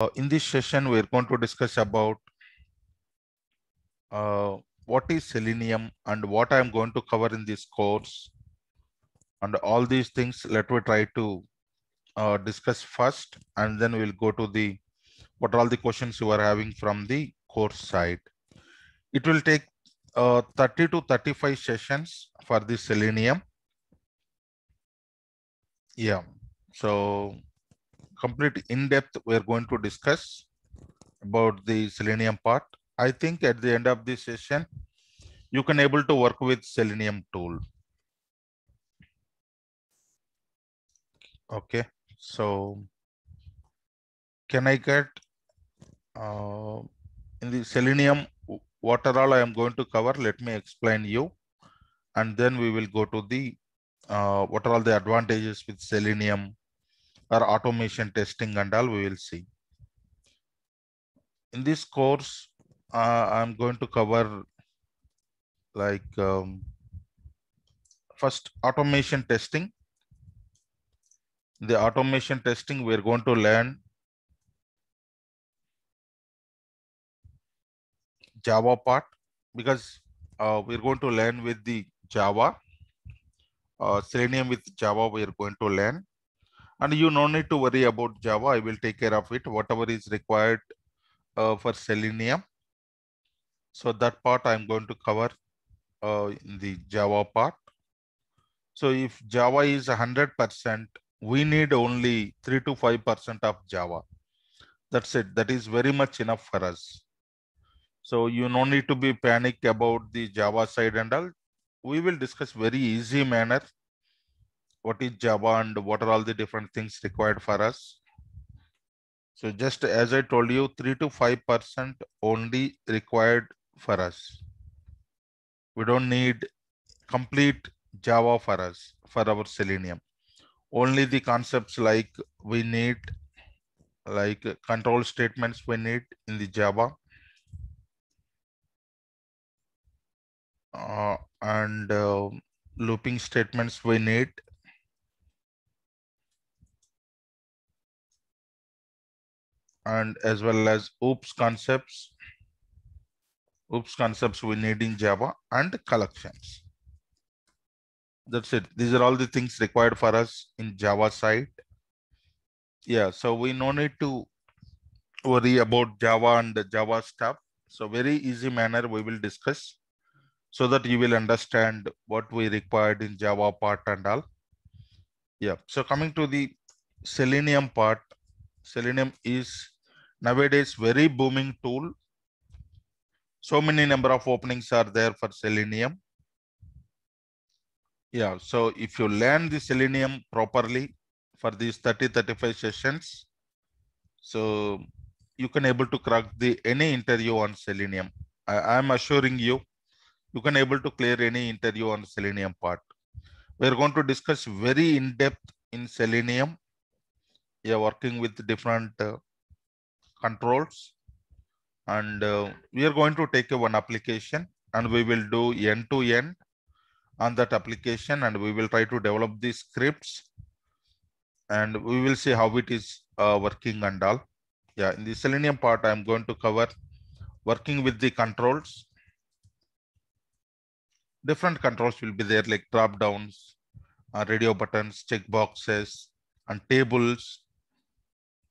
Uh, in this session, we are going to discuss about uh, what is selenium and what I'm going to cover in this course. And all these things, let me try to uh, discuss first, and then we'll go to the what are all the questions you are having from the course side. It will take uh, 30 to 35 sessions for the selenium. Yeah, so complete in depth, we're going to discuss about the Selenium part. I think at the end of this session, you can able to work with Selenium tool. Okay, so can I get uh, in the Selenium, what are all I am going to cover? Let me explain you. And then we will go to the, uh, what are all the advantages with Selenium or automation testing and all we will see. In this course, uh, I'm going to cover like um, first automation testing. The automation testing we're going to learn Java part because uh, we're going to learn with the Java, uh, Selenium with Java we're going to learn and you no need to worry about Java. I will take care of it, whatever is required uh, for Selenium. So that part I'm going to cover uh, in the Java part. So if Java is 100%, we need only 3 to 5% of Java. That's it. That is very much enough for us. So you no need to be panic about the Java side and all. We will discuss very easy manner what is Java and what are all the different things required for us. So just as I told you, 3 to 5% only required for us. We don't need complete Java for us, for our Selenium. Only the concepts like we need, like control statements we need in the Java. Uh, and uh, looping statements we need and as well as OOPS concepts. OOPS concepts we need in Java and collections. That's it. These are all the things required for us in Java side. Yeah, so we no need to worry about Java and the Java stuff. So very easy manner we will discuss so that you will understand what we required in Java part and all. Yeah, so coming to the Selenium part, Selenium is nowadays very booming tool. So many number of openings are there for Selenium. Yeah, so if you learn the Selenium properly for these 30-35 sessions, so you can able to crack the any interview on Selenium. I am assuring you, you can able to clear any interview on Selenium part. We're going to discuss very in-depth in Selenium. Yeah, are working with different uh, controls and uh, we are going to take one application and we will do end to end on that application and we will try to develop these scripts and we will see how it is uh, working and all. Yeah, in the Selenium part, I'm going to cover working with the controls. Different controls will be there like drop downs, uh, radio buttons, check boxes, and tables,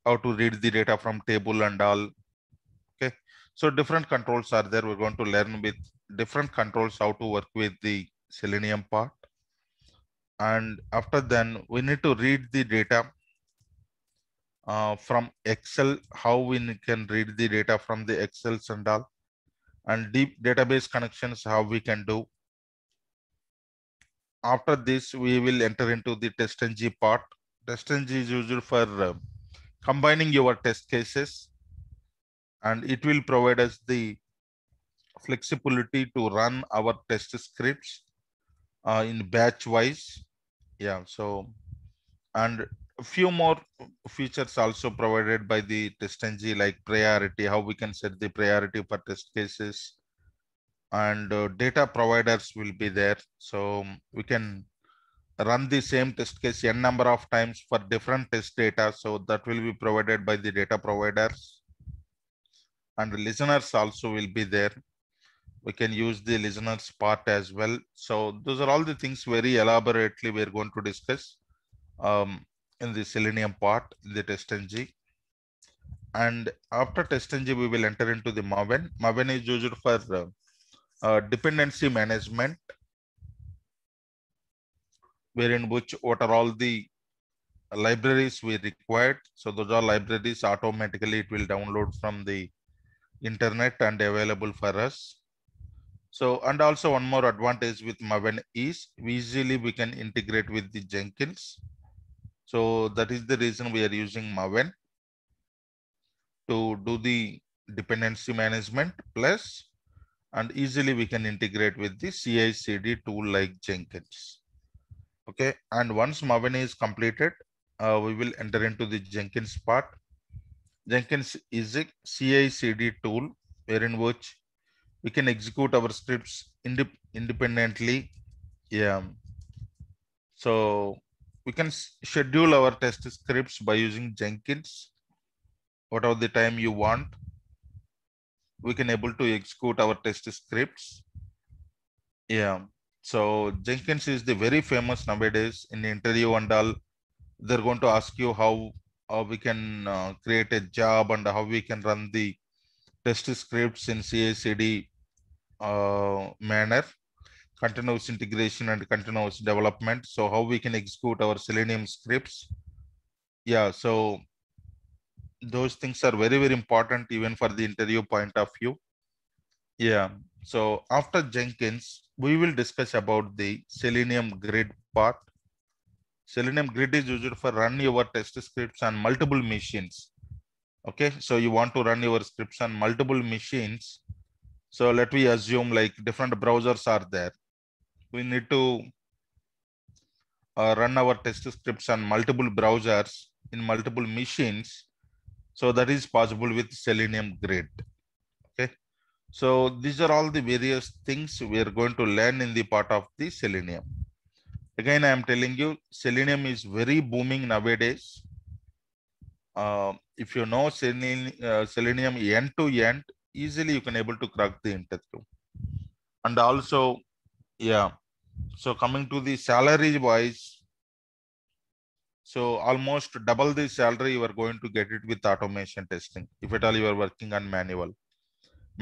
how to read the data from table and all. Okay, so different controls are there. We're going to learn with different controls how to work with the Selenium part. And after then, we need to read the data uh, from Excel, how we can read the data from the Excel and all. And deep database connections, how we can do. After this, we will enter into the test part. Test is used for uh, combining your test cases and it will provide us the flexibility to run our test scripts uh, in batch wise. Yeah, so, and a few more features also provided by the test ng like priority, how we can set the priority for test cases and uh, data providers will be there. So we can run the same test case n number of times for different test data. So that will be provided by the data providers and listeners also will be there. We can use the listeners part as well. So those are all the things very elaborately we're going to discuss um, in the Selenium part, the test ng. And after test ng, we will enter into the Maven. Maven is used for uh, uh, dependency management wherein which what are all the libraries we required. So those are libraries automatically it will download from the internet and available for us. So, and also one more advantage with Maven is easily we can integrate with the Jenkins. So that is the reason we are using Maven to do the dependency management plus and easily we can integrate with the CI CD tool like Jenkins. Okay, and once Maven is completed, uh, we will enter into the Jenkins part. Jenkins is a CI/CD tool wherein which we can execute our scripts indep independently. Yeah. So we can schedule our test scripts by using Jenkins. Whatever the time you want, we can able to execute our test scripts. Yeah. So Jenkins is the very famous nowadays in interview and all. They're going to ask you how, how we can uh, create a job and how we can run the test scripts in C, A, C, D uh, manner, continuous integration and continuous development. So how we can execute our Selenium scripts. Yeah, so those things are very, very important even for the interview point of view. Yeah, so after Jenkins, we will discuss about the Selenium grid part. Selenium grid is used for run your test scripts on multiple machines. Okay, so you want to run your scripts on multiple machines. So let me assume like different browsers are there. We need to uh, run our test scripts on multiple browsers in multiple machines. So that is possible with Selenium grid. So these are all the various things we are going to learn in the part of the selenium. Again, I am telling you, selenium is very booming nowadays. Uh, if you know selenium, uh, selenium end to end, easily you can able to crack the interview. And also, yeah. So coming to the salary wise, so almost double the salary you are going to get it with automation testing, if at all you are working on manual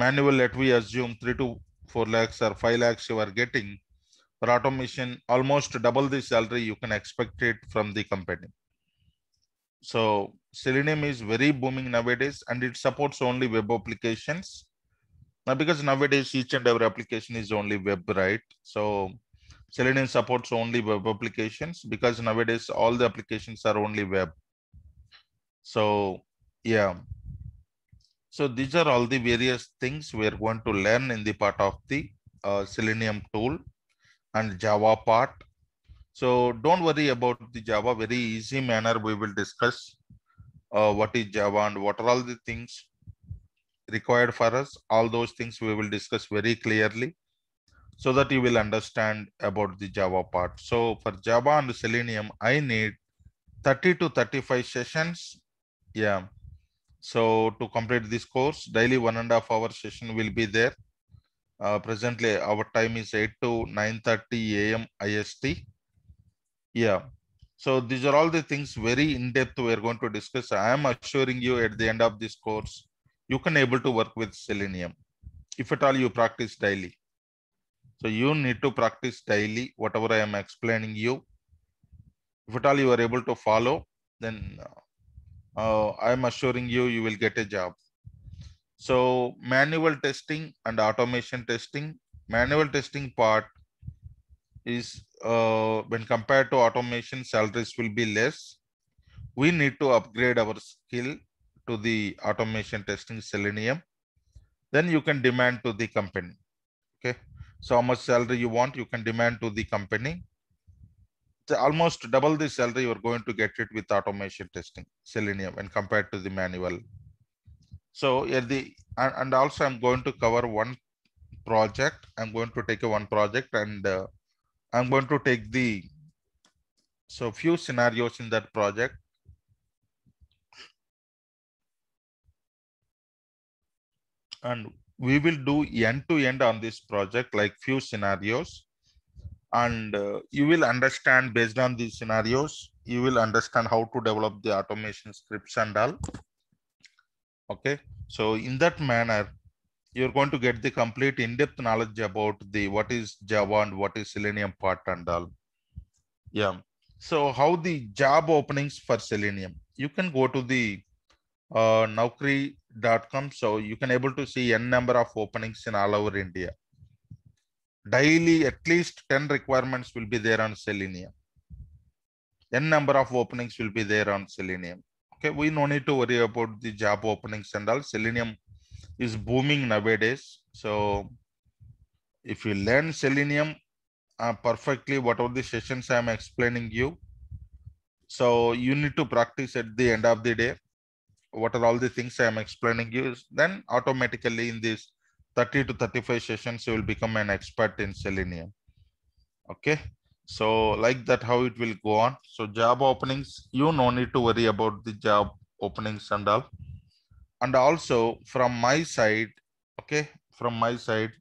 manual let we assume 3 to 4 lakhs or 5 lakhs you are getting for automation almost double the salary you can expect it from the company so selenium is very booming nowadays and it supports only web applications now because nowadays each and every application is only web right so selenium supports only web applications because nowadays all the applications are only web so yeah so these are all the various things we are going to learn in the part of the uh, Selenium tool and Java part. So don't worry about the Java very easy manner. We will discuss uh, what is Java and what are all the things required for us. All those things we will discuss very clearly so that you will understand about the Java part. So for Java and Selenium, I need 30 to 35 sessions. Yeah. So to complete this course, daily one and a half hour session will be there. Uh, presently, our time is 8 to 9.30 a.m. IST. Yeah. So these are all the things very in-depth we are going to discuss. I am assuring you at the end of this course, you can able to work with Selenium. If at all you practice daily. So you need to practice daily, whatever I am explaining you. If at all you are able to follow, then uh, uh, I'm assuring you, you will get a job. So manual testing and automation testing, manual testing part is uh, when compared to automation, salaries will be less. We need to upgrade our skill to the automation testing Selenium. Then you can demand to the company. Okay. So how much salary you want, you can demand to the company almost double the salary you're going to get it with automation testing selenium when compared to the manual so yeah, the and also i'm going to cover one project i'm going to take a one project and uh, i'm going to take the so few scenarios in that project and we will do end to end on this project like few scenarios and uh, you will understand based on these scenarios you will understand how to develop the automation scripts and all okay so in that manner you're going to get the complete in-depth knowledge about the what is java and what is selenium part and all yeah so how the job openings for selenium you can go to the uh, naukri.com so you can able to see n number of openings in all over india daily at least 10 requirements will be there on selenium n number of openings will be there on selenium okay we no need to worry about the job openings and all selenium is booming nowadays so if you learn selenium uh, perfectly whatever the sessions i am explaining you so you need to practice at the end of the day what are all the things i am explaining you then automatically in this 30 to 35 sessions, you will become an expert in Selenium. Okay. So like that, how it will go on. So job openings, you no need to worry about the job openings and all. And also from my side, okay, from my side,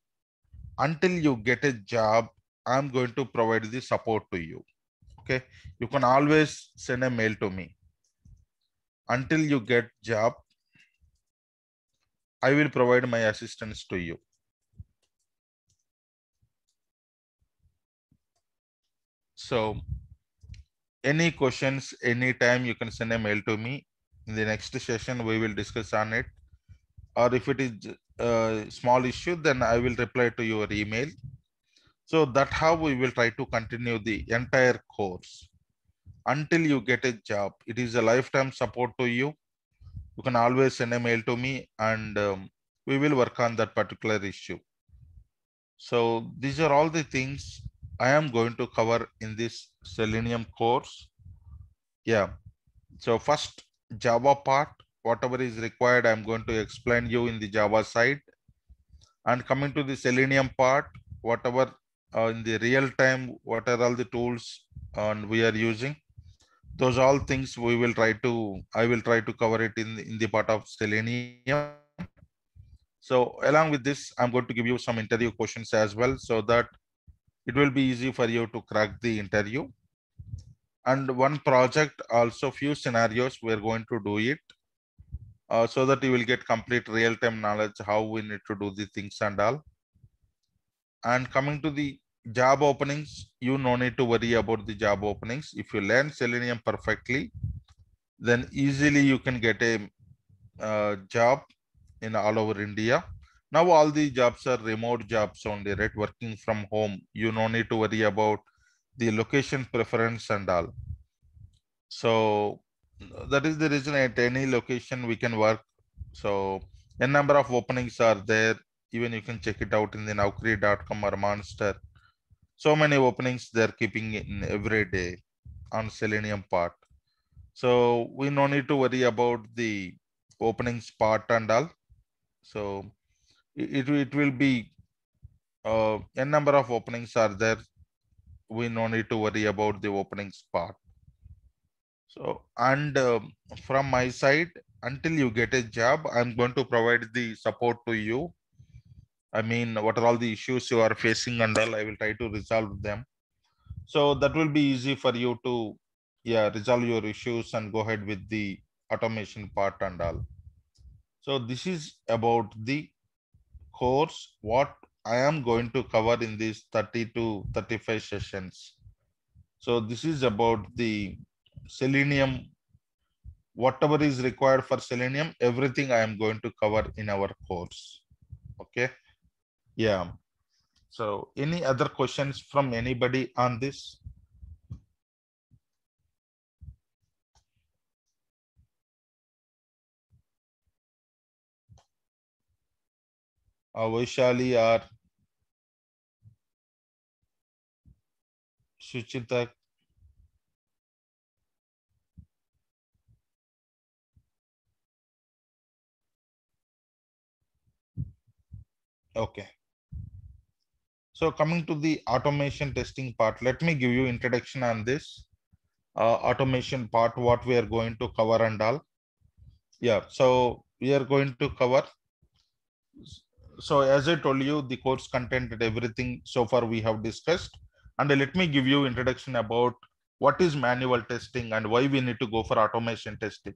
until you get a job, I'm going to provide the support to you. Okay. You can always send a mail to me. Until you get job, I will provide my assistance to you. So any questions, anytime you can send a mail to me. In the next session, we will discuss on it. Or if it is a uh, small issue, then I will reply to your email. So that how we will try to continue the entire course until you get a job. It is a lifetime support to you you can always send a mail to me and um, we will work on that particular issue. So these are all the things I am going to cover in this Selenium course. Yeah. So first Java part, whatever is required, I'm going to explain you in the Java side. And coming to the Selenium part, whatever uh, in the real time, what are all the tools and uh, we are using those all things we will try to, I will try to cover it in, in the part of Selenium. So along with this, I'm going to give you some interview questions as well so that it will be easy for you to crack the interview. And one project, also few scenarios, we're going to do it uh, so that you will get complete real-time knowledge, how we need to do the things and all. And coming to the job openings, you no need to worry about the job openings. If you learn Selenium perfectly, then easily you can get a uh, job in all over India. Now all the jobs are remote jobs only, right? Working from home. You no need to worry about the location preference and all. So that is the reason at any location we can work. So a number of openings are there. Even you can check it out in the naukri.com or Monster so many openings they're keeping in every day on selenium part so we no need to worry about the openings part and all so it, it will be uh, a number of openings are there we no need to worry about the openings part so and uh, from my side until you get a job i'm going to provide the support to you I mean, what are all the issues you are facing and all, I will try to resolve them. So that will be easy for you to yeah, resolve your issues and go ahead with the automation part and all. So this is about the course, what I am going to cover in these 30 to 35 sessions. So this is about the selenium, whatever is required for selenium, everything I am going to cover in our course. Okay yeah so any other questions from anybody on this uh, or Suchita. Okay. So coming to the automation testing part, let me give you introduction on this uh, automation part, what we are going to cover and all. Yeah, so we are going to cover. So as I told you, the course content and everything so far we have discussed. And let me give you introduction about what is manual testing and why we need to go for automation testing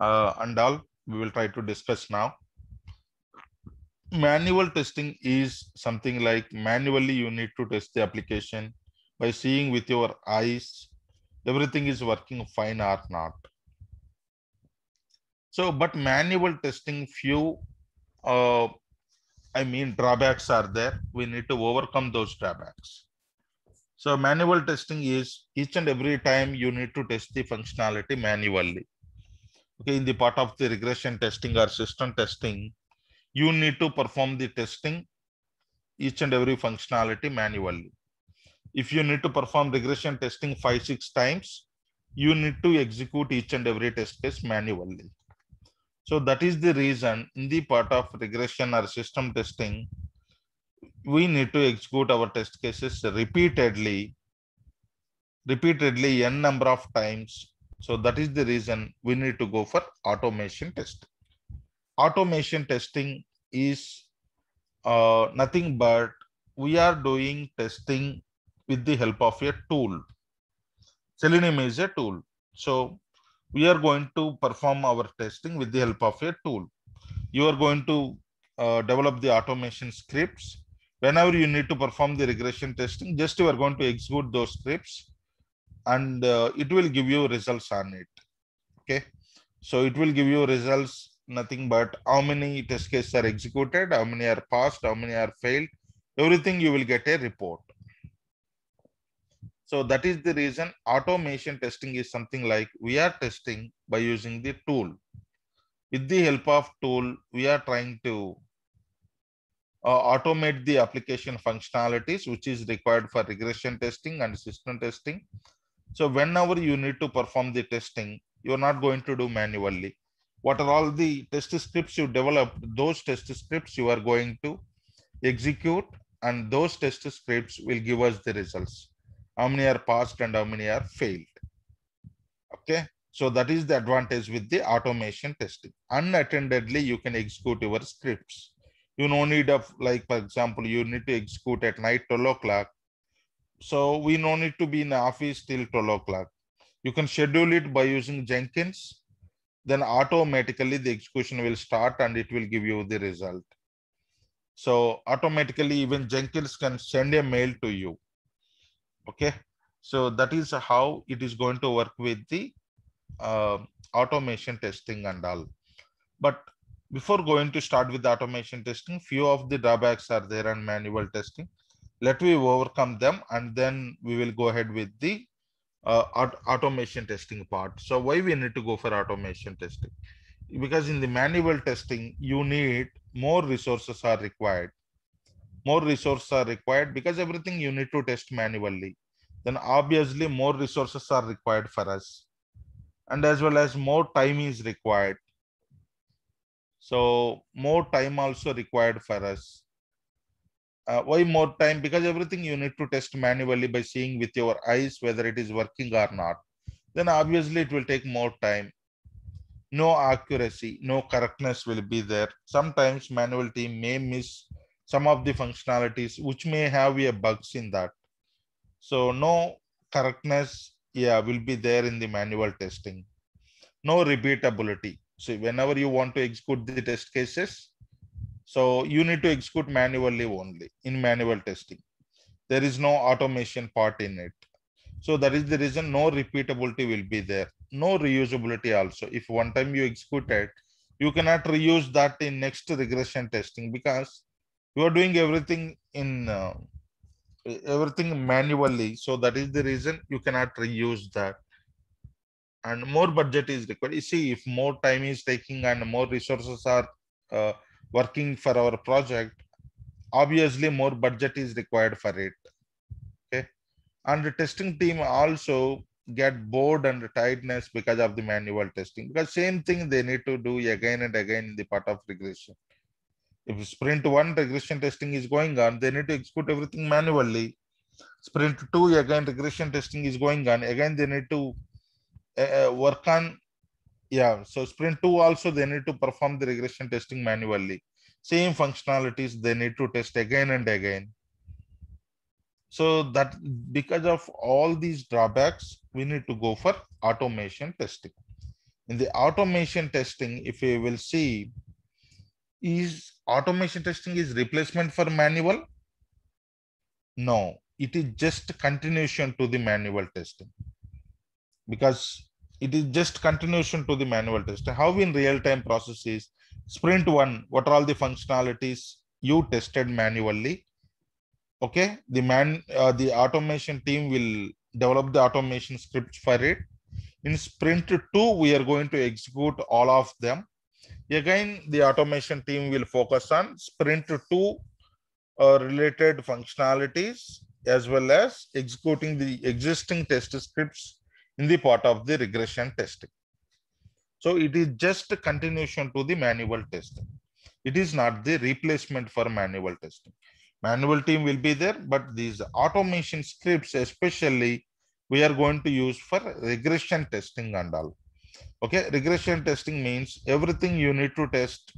uh, and all we will try to discuss now manual testing is something like manually you need to test the application by seeing with your eyes everything is working fine or not. So, but manual testing few, uh, I mean, drawbacks are there. We need to overcome those drawbacks. So manual testing is each and every time you need to test the functionality manually. Okay, in the part of the regression testing or system testing, you need to perform the testing each and every functionality manually. If you need to perform regression testing five, six times, you need to execute each and every test case manually. So that is the reason in the part of regression or system testing, we need to execute our test cases repeatedly, repeatedly n number of times. So that is the reason we need to go for automation test automation testing is uh, nothing but we are doing testing with the help of a tool. Selenium is a tool. So we are going to perform our testing with the help of a tool. You are going to uh, develop the automation scripts. Whenever you need to perform the regression testing, just you are going to execute those scripts and uh, it will give you results on it. Okay. So it will give you results nothing but how many test cases are executed, how many are passed, how many are failed. Everything you will get a report. So that is the reason automation testing is something like we are testing by using the tool. With the help of tool, we are trying to uh, automate the application functionalities which is required for regression testing and system testing. So whenever you need to perform the testing, you're not going to do manually what are all the test scripts you developed, those test scripts you are going to execute and those test scripts will give us the results. How many are passed and how many are failed. Okay, so that is the advantage with the automation testing. Unattendedly, you can execute your scripts. You no need of like, for example, you need to execute at night 12 o'clock. So we no need to be in the office till 12 o'clock. You can schedule it by using Jenkins then automatically the execution will start and it will give you the result. So automatically even Jenkins can send a mail to you. Okay. So that is how it is going to work with the uh, automation testing and all. But before going to start with automation testing, few of the drawbacks are there and manual testing. Let me overcome them and then we will go ahead with the uh, aut automation testing part. So why we need to go for automation testing? Because in the manual testing, you need more resources are required. More resources are required because everything you need to test manually. Then obviously more resources are required for us. And as well as more time is required. So more time also required for us uh, why more time because everything you need to test manually by seeing with your eyes whether it is working or not then obviously it will take more time no accuracy no correctness will be there sometimes manual team may miss some of the functionalities which may have a bugs in that so no correctness yeah will be there in the manual testing no repeatability so whenever you want to execute the test cases so you need to execute manually only in manual testing. There is no automation part in it. So that is the reason no repeatability will be there. No reusability also. If one time you execute it, you cannot reuse that in next regression testing because you are doing everything in uh, everything manually. So that is the reason you cannot reuse that. And more budget is required. You see, if more time is taking and more resources are uh, working for our project, obviously more budget is required for it. Okay. And the testing team also get bored and tiredness because of the manual testing because same thing they need to do again and again in the part of regression if sprint one regression testing is going on they need to execute everything manually sprint two again regression testing is going on again they need to uh, uh work on yeah so sprint 2 also they need to perform the regression testing manually same functionalities they need to test again and again so that because of all these drawbacks we need to go for automation testing in the automation testing if you will see is automation testing is replacement for manual no it is just continuation to the manual testing because it is just continuation to the manual test. How in real-time processes, sprint one, what are all the functionalities you tested manually? Okay, the man, uh, the automation team will develop the automation scripts for it. In sprint two, we are going to execute all of them. Again, the automation team will focus on sprint two uh, related functionalities as well as executing the existing test scripts in the part of the regression testing. So it is just a continuation to the manual testing. It is not the replacement for manual testing. Manual team will be there, but these automation scripts especially we are going to use for regression testing and all. Okay, regression testing means everything you need to test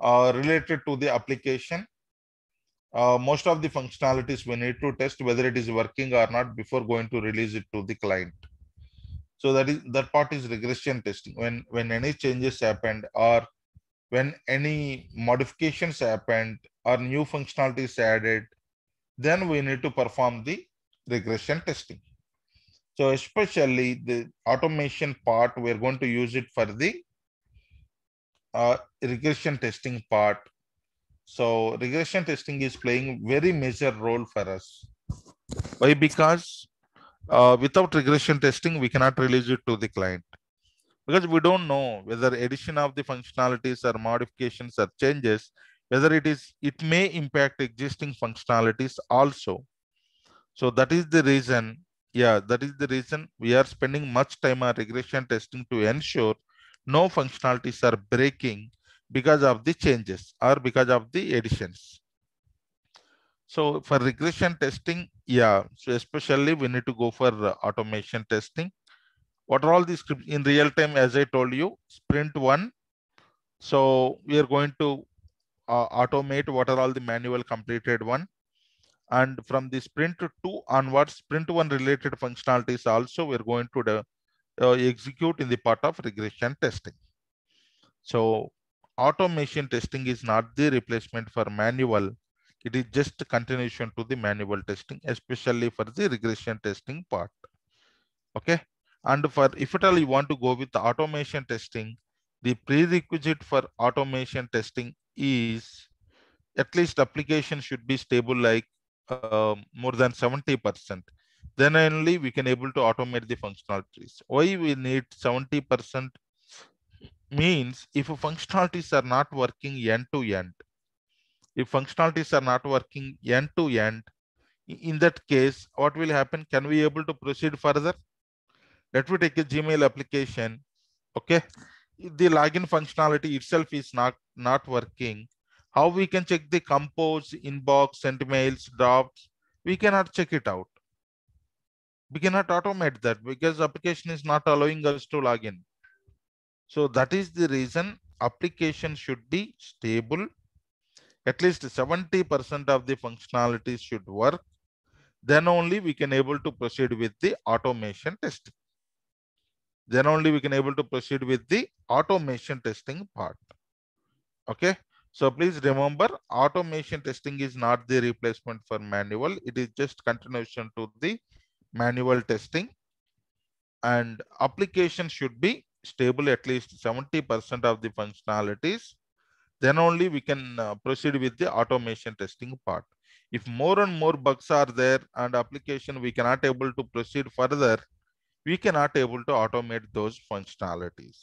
uh, related to the application. Uh, most of the functionalities we need to test whether it is working or not before going to release it to the client. So that is that part is regression testing. When when any changes happened or when any modifications happened or new functionalities added, then we need to perform the regression testing. So especially the automation part, we're going to use it for the uh, regression testing part. So regression testing is playing very major role for us. Why? Because uh, without regression testing, we cannot release it to the client because we don't know whether addition of the functionalities or modifications or changes, whether it is, it may impact existing functionalities also. So that is the reason. Yeah, that is the reason we are spending much time on regression testing to ensure no functionalities are breaking because of the changes or because of the additions. So for regression testing, yeah, so especially we need to go for uh, automation testing. What are all these scripts in real time? As I told you, sprint one. So we are going to uh, automate what are all the manual completed one. And from the sprint two onwards, sprint one related functionalities also we're going to the, uh, execute in the part of regression testing. So automation testing is not the replacement for manual it is just continuation to the manual testing, especially for the regression testing part. Okay. And for if at all you want to go with automation testing, the prerequisite for automation testing is at least application should be stable like uh, more than 70%. Then only we can able to automate the functionalities. Why we need 70% means if functionalities are not working end to end, if functionalities are not working end to end, in that case, what will happen? Can we able to proceed further? Let me take a Gmail application. Okay. the login functionality itself is not, not working. How we can check the compose, inbox, send mails, drops. We cannot check it out. We cannot automate that because application is not allowing us to log in. So that is the reason application should be stable at least 70% of the functionalities should work. Then only we can able to proceed with the automation testing. Then only we can able to proceed with the automation testing part. Okay. So please remember automation testing is not the replacement for manual. It is just continuation to the manual testing. And application should be stable at least 70% of the functionalities then only we can uh, proceed with the automation testing part. If more and more bugs are there and application we cannot able to proceed further, we cannot able to automate those functionalities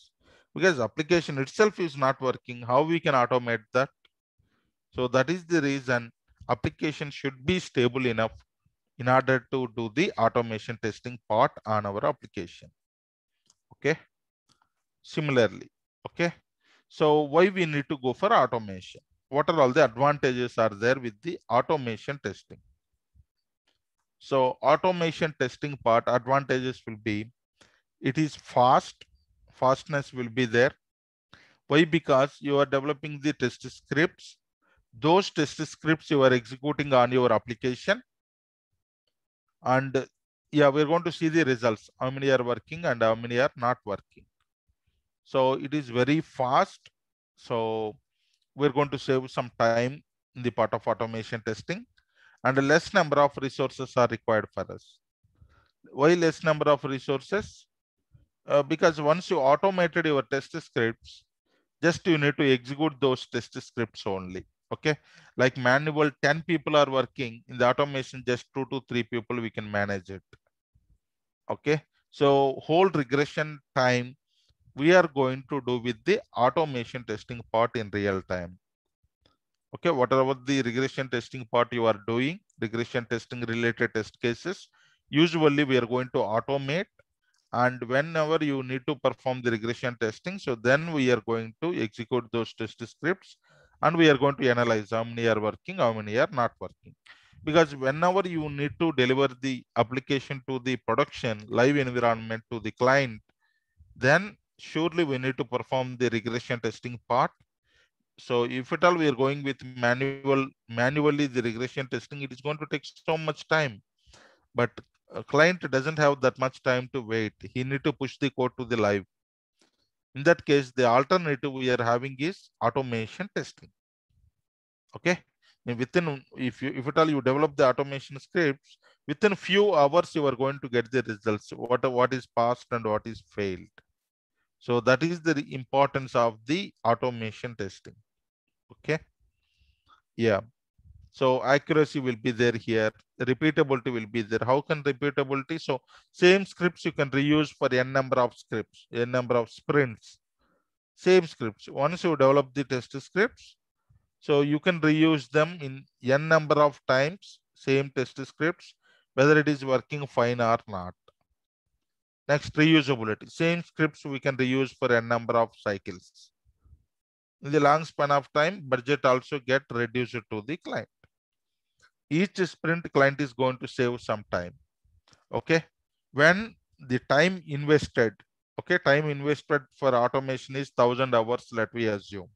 because application itself is not working. How we can automate that? So that is the reason application should be stable enough in order to do the automation testing part on our application. Okay. Similarly, okay. So why we need to go for automation? What are all the advantages are there with the automation testing? So automation testing part advantages will be, it is fast, fastness will be there. Why? Because you are developing the test scripts. Those test scripts you are executing on your application. And yeah, we're going to see the results. How many are working and how many are not working. So it is very fast. So we're going to save some time in the part of automation testing and a less number of resources are required for us. Why less number of resources? Uh, because once you automated your test scripts, just you need to execute those test scripts only. Okay. Like manual 10 people are working in the automation, just two to three people, we can manage it. Okay. So whole regression time we are going to do with the automation testing part in real time. Okay, whatever the regression testing part you are doing, regression testing related test cases, usually we are going to automate and whenever you need to perform the regression testing, so then we are going to execute those test scripts and we are going to analyze how many are working, how many are not working. Because whenever you need to deliver the application to the production live environment to the client, then surely we need to perform the regression testing part. So if at all we are going with manual, manually the regression testing, it is going to take so much time. But a client doesn't have that much time to wait. He need to push the code to the live. In that case, the alternative we are having is automation testing. Okay. And within, if you, if at all you develop the automation scripts, within few hours, you are going to get the results. What, what is passed and what is failed. So that is the importance of the automation testing. Okay. Yeah. So accuracy will be there here. Repeatability will be there. How can repeatability? So same scripts you can reuse for n number of scripts, n number of sprints. Same scripts. Once you develop the test scripts, so you can reuse them in n number of times, same test scripts, whether it is working fine or not. Next, reusability. Same scripts we can reuse for a number of cycles. In the long span of time, budget also get reduced to the client. Each sprint client is going to save some time. Okay. When the time invested, okay, time invested for automation is 1000 hours, let we assume.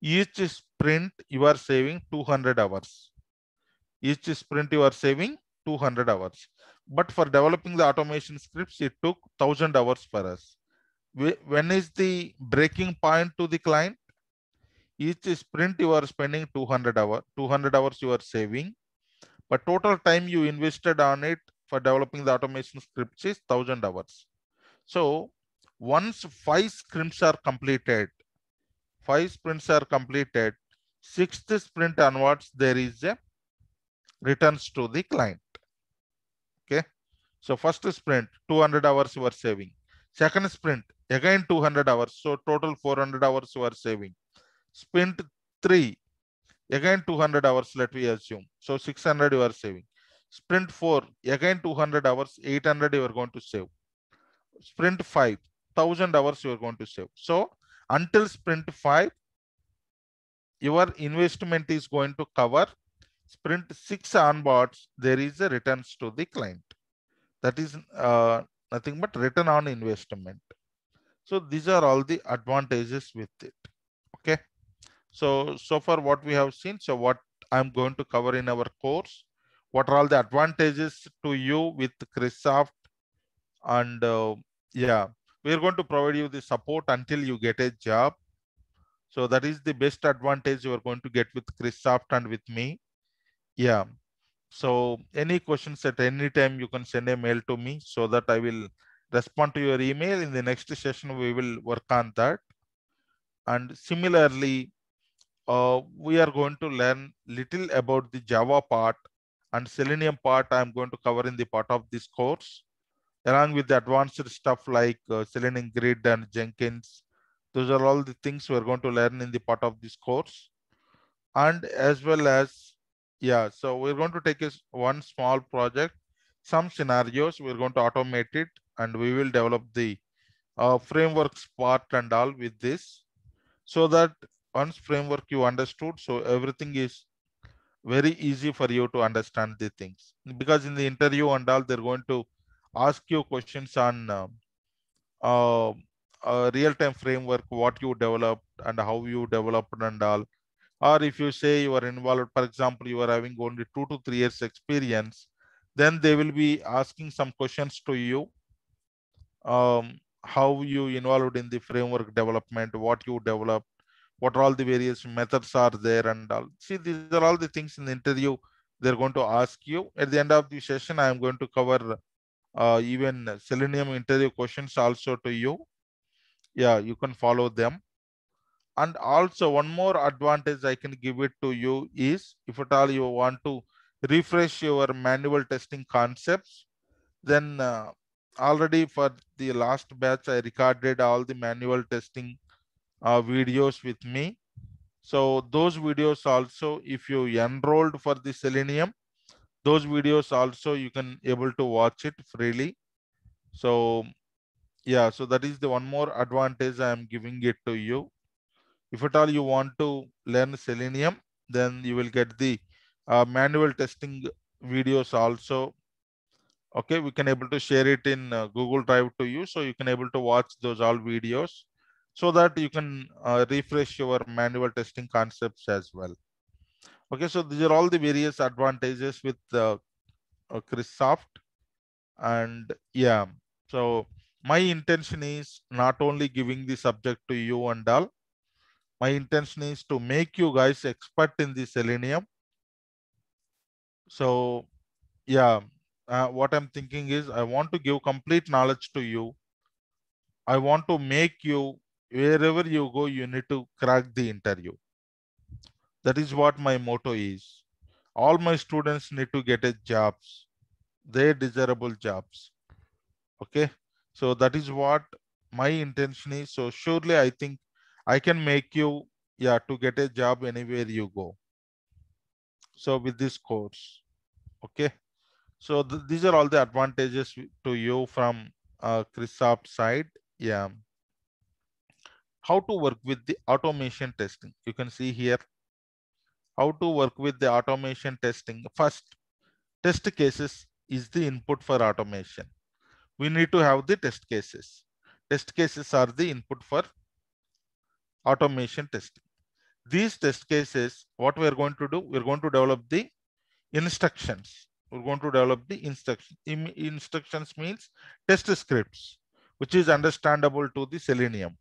Each sprint, you are saving 200 hours. Each sprint, you are saving 200 hours but for developing the automation scripts, it took 1000 hours for us. We, when is the breaking point to the client? Each sprint you are spending 200 hours, 200 hours you are saving, but total time you invested on it for developing the automation scripts is 1000 hours. So once five sprints are completed, five sprints are completed, sixth sprint onwards, there is a returns to the client. So first sprint, 200 hours were saving. Second sprint, again 200 hours. So total 400 hours were saving. Sprint three, again 200 hours, let we assume. So 600 you are saving. Sprint four, again 200 hours, 800 you are going to save. Sprint five, 1000 hours you are going to save. So until sprint five, your investment is going to cover sprint six onwards, there is a returns to the client that is uh, nothing but return on investment. So these are all the advantages with it. Okay. So, so far what we have seen, so what I'm going to cover in our course, what are all the advantages to you with Chrisoft and uh, yeah, we're going to provide you the support until you get a job. So that is the best advantage you are going to get with Chrisoft and with me. Yeah. So any questions at any time, you can send a mail to me so that I will respond to your email. In the next session, we will work on that. And similarly, uh, we are going to learn little about the Java part and Selenium part I'm going to cover in the part of this course, along with the advanced stuff like uh, Selenium Grid and Jenkins. Those are all the things we're going to learn in the part of this course. And as well as yeah, so we're going to take one small project, some scenarios, we're going to automate it and we will develop the uh, frameworks part and all with this so that once framework you understood, so everything is very easy for you to understand the things because in the interview and all, they're going to ask you questions on um, uh, uh, real-time framework, what you developed and how you developed and all or if you say you are involved for example you are having only two to three years experience then they will be asking some questions to you um, how you involved in the framework development what you developed what all the various methods are there and all see these are all the things in the interview they're going to ask you at the end of the session i am going to cover uh, even selenium interview questions also to you yeah you can follow them and also one more advantage i can give it to you is if at all you want to refresh your manual testing concepts then uh, already for the last batch i recorded all the manual testing uh, videos with me so those videos also if you enrolled for the selenium those videos also you can able to watch it freely so yeah so that is the one more advantage i am giving it to you if at all you want to learn Selenium, then you will get the uh, manual testing videos also. Okay, we can able to share it in uh, Google Drive to you. So you can able to watch those all videos so that you can uh, refresh your manual testing concepts as well. Okay, so these are all the various advantages with uh, uh Chrissoft. And yeah, so my intention is not only giving the subject to you and all, my intention is to make you guys expert in the selenium so yeah uh, what i'm thinking is i want to give complete knowledge to you i want to make you wherever you go you need to crack the interview that is what my motto is all my students need to get a jobs their desirable jobs okay so that is what my intention is so surely i think I can make you, yeah, to get a job anywhere you go. So with this course, okay. So th these are all the advantages to you from uh, Chrisop side. Yeah. How to work with the automation testing. You can see here how to work with the automation testing. First, test cases is the input for automation. We need to have the test cases. Test cases are the input for automation testing. These test cases, what we're going to do, we're going to develop the instructions. We're going to develop the instructions. Instructions means test scripts, which is understandable to the Selenium.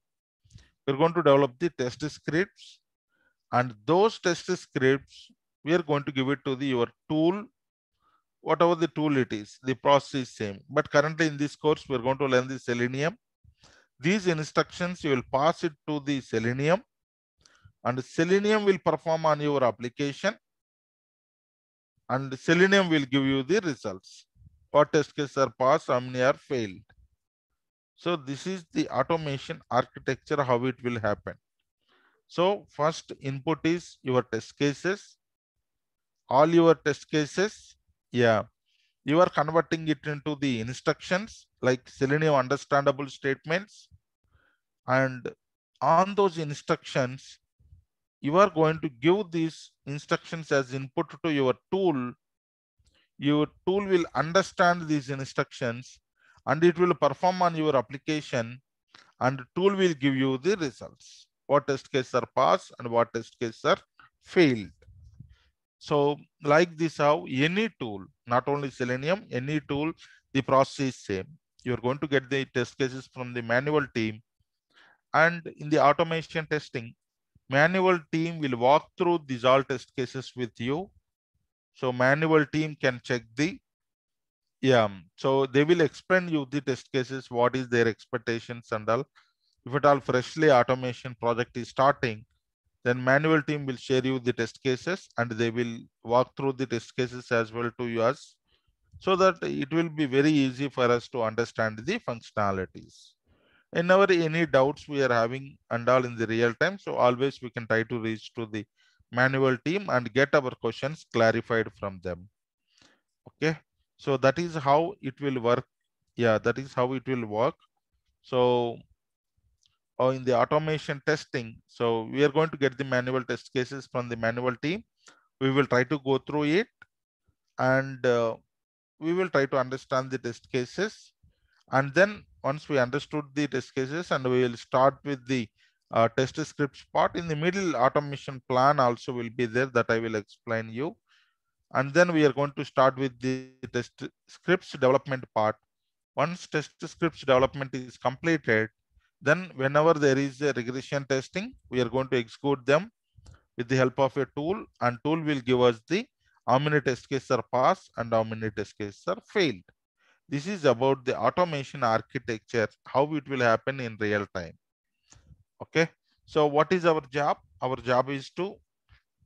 We're going to develop the test scripts and those test scripts, we are going to give it to the, your tool whatever the tool it is, the process is same. But currently in this course, we're going to learn the Selenium. These instructions you will pass it to the Selenium and Selenium will perform on your application and Selenium will give you the results. What test cases are passed, how many are failed. So this is the automation architecture, how it will happen. So first input is your test cases, all your test cases. Yeah you are converting it into the instructions like selenium understandable statements and on those instructions you are going to give these instructions as input to your tool your tool will understand these instructions and it will perform on your application and tool will give you the results what test cases are passed and what test cases are failed so like this, how any tool, not only Selenium, any tool, the process is same. You're going to get the test cases from the manual team. And in the automation testing, manual team will walk through these all test cases with you. So manual team can check the, yeah. So they will explain you the test cases, what is their expectations and all. If at all freshly automation project is starting, then manual team will share you the test cases and they will walk through the test cases as well to yours so that it will be very easy for us to understand the functionalities. whenever any doubts we are having and all in the real time. So always we can try to reach to the manual team and get our questions clarified from them. Okay. So that is how it will work. Yeah, that is how it will work. So or in the automation testing. So we are going to get the manual test cases from the manual team. We will try to go through it and uh, we will try to understand the test cases. And then once we understood the test cases and we will start with the uh, test scripts part in the middle automation plan also will be there that I will explain you. And then we are going to start with the test scripts development part. Once test scripts development is completed, then whenever there is a regression testing, we are going to execute them with the help of a tool and tool will give us the how many test cases are passed and how many test cases are failed. This is about the automation architecture, how it will happen in real time. Okay. So what is our job? Our job is to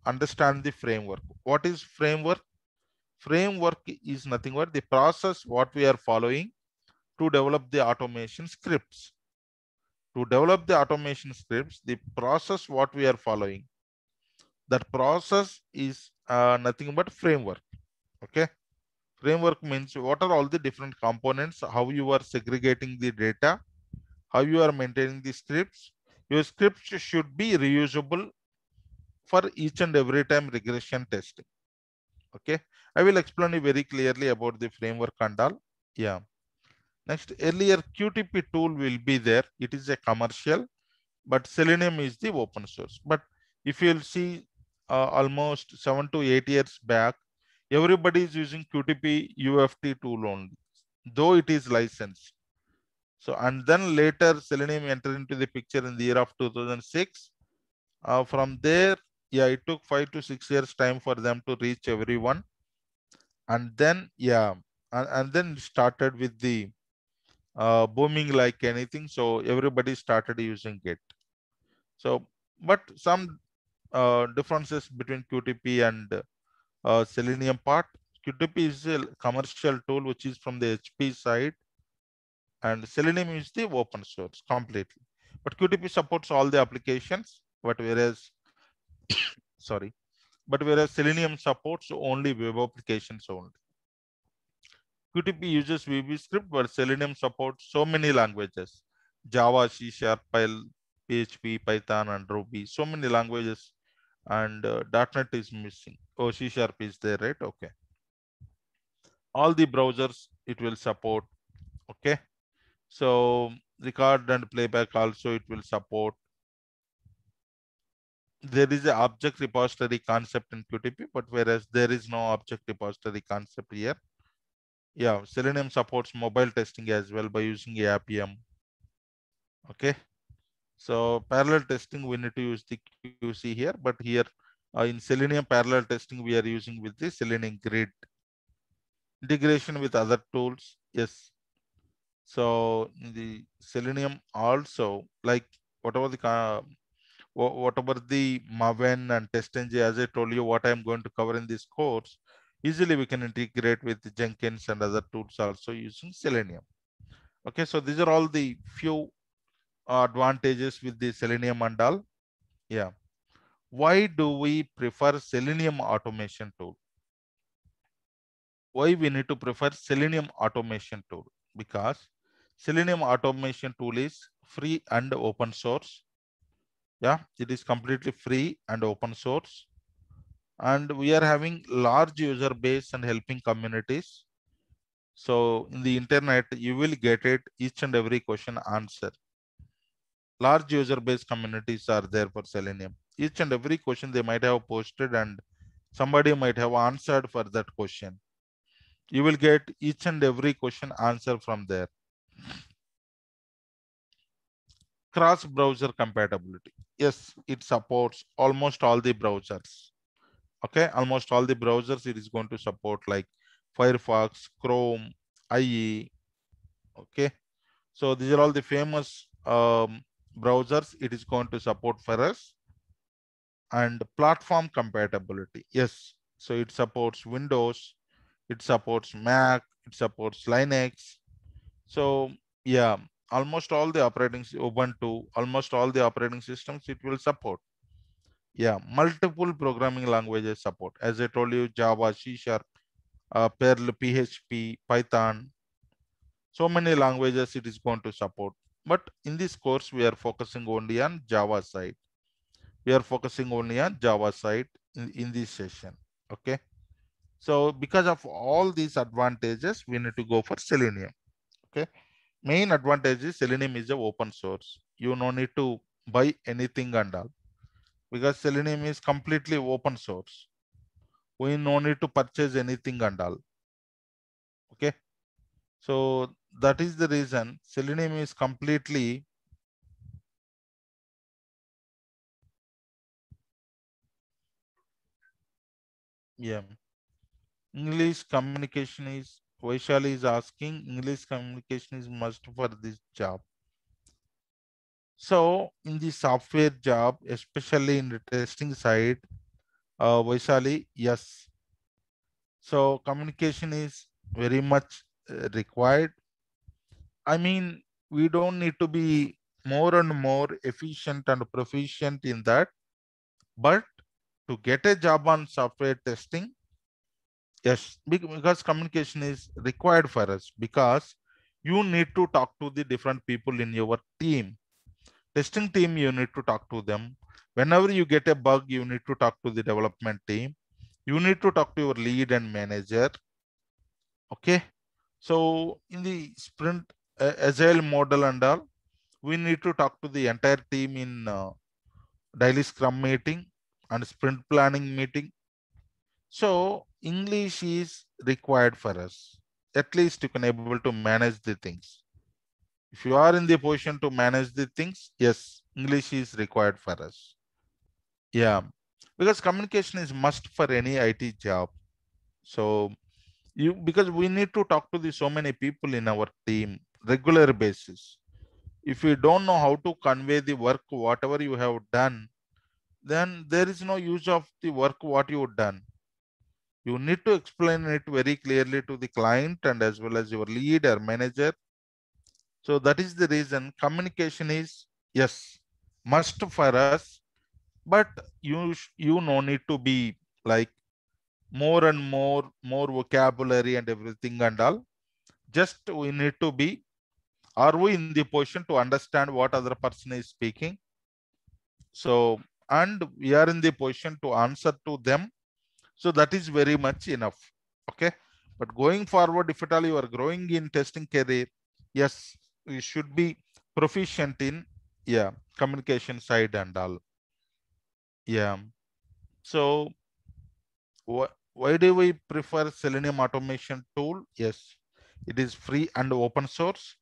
understand the framework. What is framework? Framework is nothing but the process what we are following to develop the automation scripts to develop the automation scripts, the process what we are following, that process is uh, nothing but framework. Okay. Framework means what are all the different components, how you are segregating the data, how you are maintaining the scripts. Your scripts should be reusable for each and every time regression testing. Okay. I will explain you very clearly about the framework and all. Yeah. Next, earlier QTP tool will be there. It is a commercial, but Selenium is the open source. But if you'll see uh, almost seven to eight years back, everybody is using QTP UFT tool only, though it is licensed. So, and then later Selenium entered into the picture in the year of 2006. Uh, from there, yeah, it took five to six years time for them to reach everyone. And then, yeah, and, and then started with the uh, booming like anything. So everybody started using it. So, but some uh, differences between QTP and uh, Selenium part. QTP is a commercial tool which is from the HP side, and Selenium is the open source completely. But QTP supports all the applications, but whereas, sorry, but whereas Selenium supports only web applications only. QTP uses VBScript where Selenium supports so many languages, Java, C Sharp, PHP, Python, and Ruby, so many languages and uh, .NET is missing. Oh, C Sharp is there, right? Okay. All the browsers it will support, okay? So record and playback also it will support. There is an object repository concept in QTP, but whereas there is no object repository concept here, yeah selenium supports mobile testing as well by using apm okay so parallel testing we need to use the qc here but here uh, in selenium parallel testing we are using with the selenium grid integration with other tools yes so the selenium also like whatever the uh, whatever the maven and testng as i told you what i am going to cover in this course Easily we can integrate with Jenkins and other tools also using Selenium. Okay, so these are all the few advantages with the Selenium and all. Yeah. Why do we prefer Selenium automation tool? Why we need to prefer Selenium automation tool? Because Selenium automation tool is free and open source. Yeah, it is completely free and open source and we are having large user base and helping communities. So in the internet, you will get it each and every question answer. Large user base communities are there for Selenium. Each and every question they might have posted and somebody might have answered for that question. You will get each and every question answer from there. Cross browser compatibility. Yes, it supports almost all the browsers okay almost all the browsers it is going to support like firefox chrome ie okay so these are all the famous um, browsers it is going to support for us and platform compatibility yes so it supports windows it supports mac it supports linux so yeah almost all the operating ubuntu almost all the operating systems it will support yeah multiple programming languages support as i told you java c sharp uh, perl php python so many languages it is going to support but in this course we are focusing only on java side we are focusing only on java side in, in this session okay so because of all these advantages we need to go for selenium okay main advantage is selenium is a open source you no need to buy anything and all because selenium is completely open source we no need to purchase anything and all okay so that is the reason selenium is completely yeah english communication is Vaishali is asking English communication is must for this job. So in the software job, especially in the testing side, uh, Vaishali, yes. So communication is very much uh, required. I mean, we don't need to be more and more efficient and proficient in that. But to get a job on software testing, yes, because communication is required for us because you need to talk to the different people in your team testing team you need to talk to them whenever you get a bug you need to talk to the development team you need to talk to your lead and manager okay so in the sprint uh, agile model and all we need to talk to the entire team in uh, daily scrum meeting and sprint planning meeting so english is required for us at least you can able to manage the things if you are in the position to manage the things, yes, English is required for us. Yeah, because communication is must for any IT job. So you because we need to talk to the so many people in our team regular basis. If you don't know how to convey the work, whatever you have done, then there is no use of the work what you've done. You need to explain it very clearly to the client and as well as your lead or manager so that is the reason communication is, yes, must for us, but you, you no need to be like more and more, more vocabulary and everything and all. Just we need to be, are we in the position to understand what other person is speaking? So, and we are in the position to answer to them. So that is very much enough. Okay. But going forward, if at all you are growing in testing career, yes, we should be proficient in yeah communication side and all yeah so why do we prefer selenium automation tool yes it is free and open source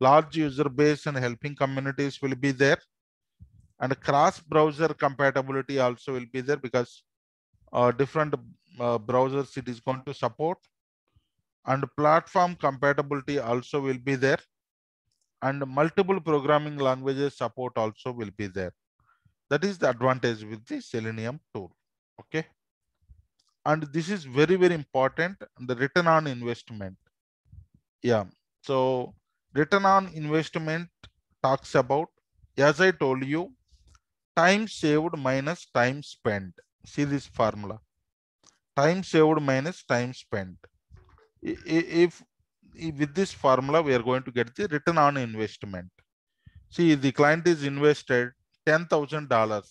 large user base and helping communities will be there and cross browser compatibility also will be there because uh, different uh, browsers it is going to support and platform compatibility also will be there and multiple programming languages support also will be there. That is the advantage with the Selenium tool. Okay. And this is very, very important. The return on investment. Yeah. So return on investment talks about, as I told you, time saved minus time spent. See this formula. Time saved minus time spent. If with this formula, we are going to get the return on investment. See, the client is invested $10,000.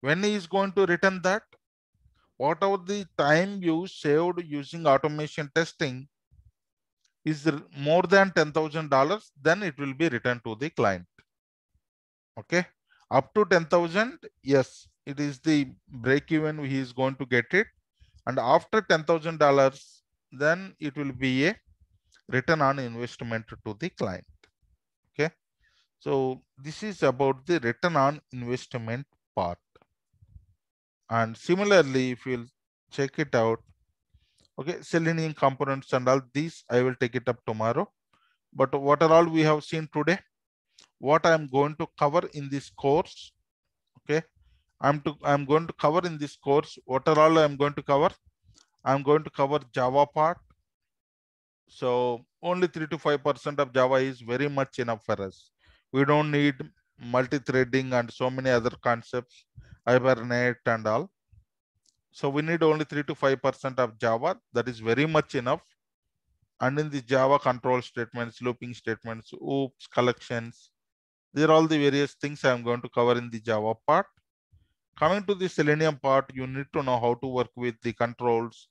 When he is going to return that? Whatever the time you saved using automation testing is more than $10,000, then it will be returned to the client. Okay. Up to 10,000, yes, it is the break even he is going to get it. And after $10,000, then it will be a return on investment to the client. Okay. So this is about the return on investment part. And similarly, if you check it out, okay, selenium components and all these, I will take it up tomorrow. But what are all we have seen today? What I'm going to cover in this course, okay? I'm to I'm going to cover in this course. What are all I'm going to cover? I'm going to cover Java part, so only 3 to 5% of Java is very much enough for us. We don't need multi-threading and so many other concepts, Hibernate and all. So we need only 3 to 5% of Java. That is very much enough. And in the Java control statements, looping statements, oops, collections, there are all the various things I'm going to cover in the Java part. Coming to the Selenium part, you need to know how to work with the controls,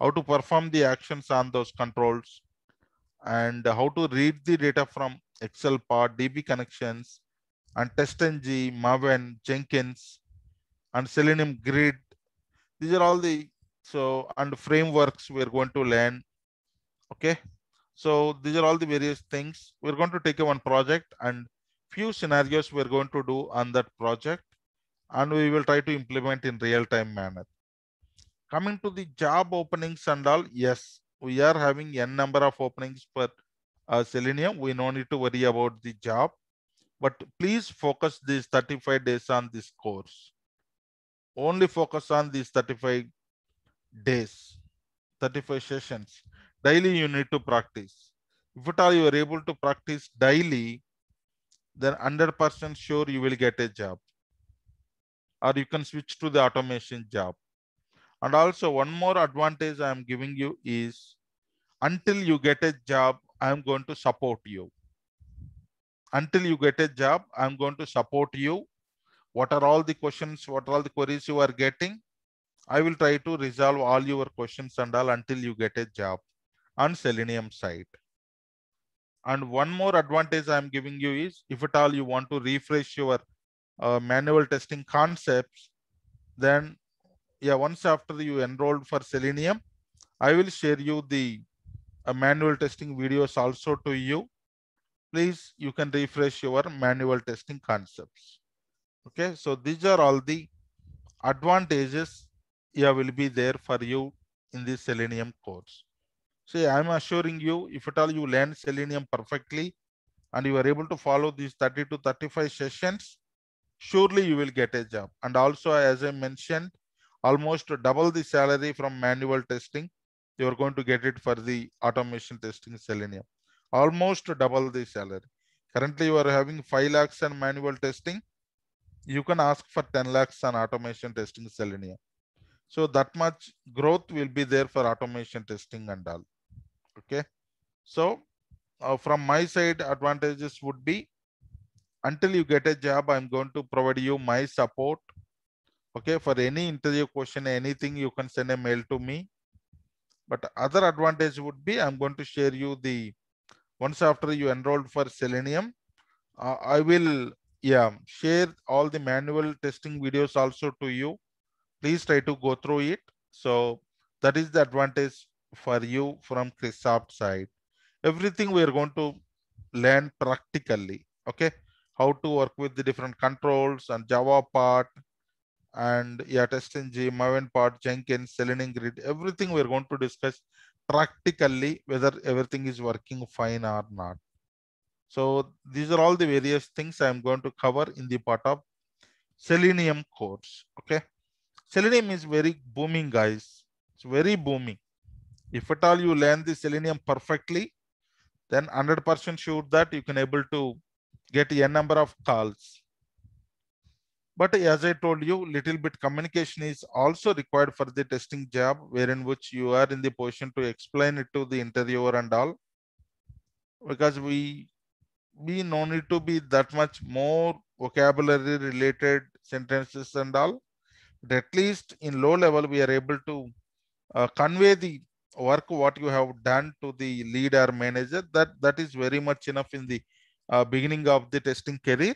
how to perform the actions on those controls, and how to read the data from Excel part, DB connections, and TestNG, Maven, Jenkins, and Selenium Grid. These are all the so and frameworks we're going to learn. Okay. So these are all the various things. We're going to take one project and few scenarios we're going to do on that project and we will try to implement in real time manner. Coming to the job openings and all, yes, we are having n number of openings per uh, Selenium. We no need to worry about the job, but please focus these 35 days on this course. Only focus on these 35 days, 35 sessions. Daily you need to practice. If at all you are able to practice daily, then 100% sure you will get a job. Or you can switch to the automation job. And also one more advantage I'm giving you is until you get a job, I'm going to support you. Until you get a job, I'm going to support you. What are all the questions? What are all the queries you are getting? I will try to resolve all your questions and all until you get a job on Selenium site. And one more advantage I'm giving you is if at all you want to refresh your uh, manual testing concepts, then yeah, once after you enrolled for Selenium, I will share you the uh, manual testing videos also to you. Please, you can refresh your manual testing concepts. Okay, so these are all the advantages yeah, will be there for you in this Selenium course. See, I'm assuring you, if at all you learn Selenium perfectly and you are able to follow these 30 to 35 sessions, surely you will get a job. And also, as I mentioned, almost double the salary from manual testing. You are going to get it for the automation testing Selenium. Almost double the salary. Currently, you are having 5 lakhs and manual testing. You can ask for 10 lakhs on automation testing Selenium. So that much growth will be there for automation testing and all. Okay. So uh, from my side, advantages would be until you get a job, I'm going to provide you my support Okay, for any interview question, anything you can send a mail to me. But other advantage would be I'm going to share you the once after you enrolled for Selenium, uh, I will yeah share all the manual testing videos also to you. Please try to go through it. So that is the advantage for you from chrisoft side. Everything we are going to learn practically. Okay, how to work with the different controls and Java part, and yeah, testing G, Maven part, Jenkins, Selenium grid, everything we're going to discuss practically whether everything is working fine or not. So these are all the various things I'm going to cover in the part of Selenium course. Okay. Selenium is very booming, guys. It's very booming. If at all you learn the Selenium perfectly, then 100% sure that you can able to get a number of calls but as I told you, little bit communication is also required for the testing job, wherein which you are in the position to explain it to the interviewer and all. Because we we no need to be that much more vocabulary related sentences and all. But at least in low level, we are able to uh, convey the work what you have done to the lead or manager. That that is very much enough in the uh, beginning of the testing career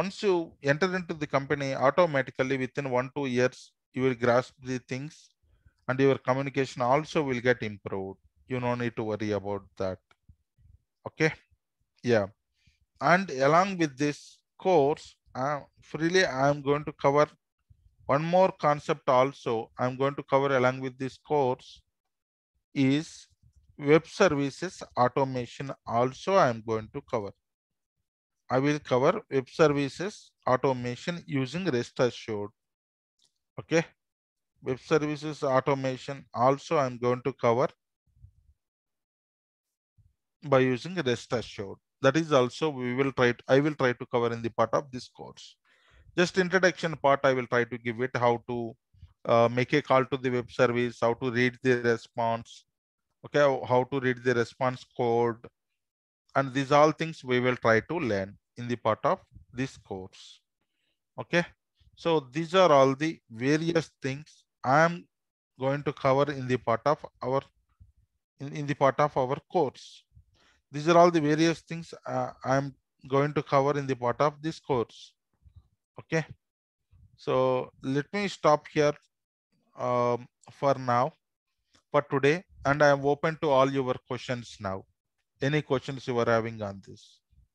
once you enter into the company automatically within one two years you will grasp the things and your communication also will get improved you no need to worry about that okay yeah and along with this course uh, freely i am going to cover one more concept also i'm going to cover along with this course is web services automation also i am going to cover I will cover web services automation using rest assured. Okay. Web services automation also I'm going to cover by using rest assured. That is also we will try to, I will try to cover in the part of this course. Just introduction part I will try to give it how to uh, make a call to the web service, how to read the response, okay, how to read the response code, and these all things we will try to learn in the part of this course. Okay. So these are all the various things I am going to cover in the part of our in, in the part of our course. These are all the various things uh, I am going to cover in the part of this course. Okay. So let me stop here um, for now for today and I am open to all your questions now. Any questions you are having on this?